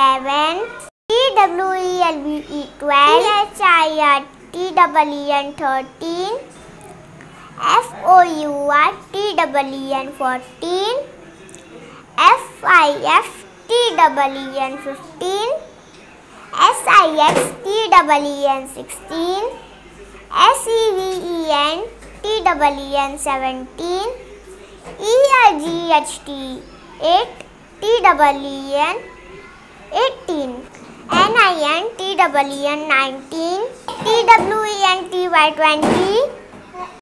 eleven. T W E L V E twelve. T H I R T W E N thirteen. F O U R T W E N fourteen. F I F T W E N fifteen. S I X T W E N sixteen. S E V E N T W E N seventeen. E I G H T eight. T double E N 18 N-I-N, T-E-E-N 19 T-W-E-N-T-Y 20